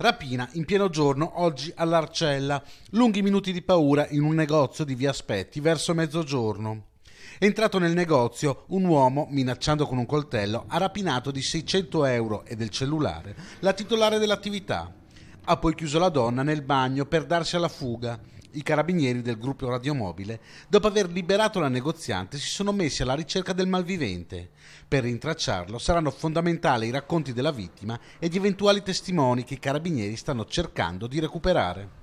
Rapina in pieno giorno oggi all'Arcella, lunghi minuti di paura in un negozio di via Aspetti verso mezzogiorno. Entrato nel negozio, un uomo, minacciando con un coltello, ha rapinato di 600 euro e del cellulare la titolare dell'attività. Ha poi chiuso la donna nel bagno per darsi alla fuga. I carabinieri del gruppo radiomobile, dopo aver liberato la negoziante, si sono messi alla ricerca del malvivente. Per rintracciarlo saranno fondamentali i racconti della vittima e di eventuali testimoni che i carabinieri stanno cercando di recuperare.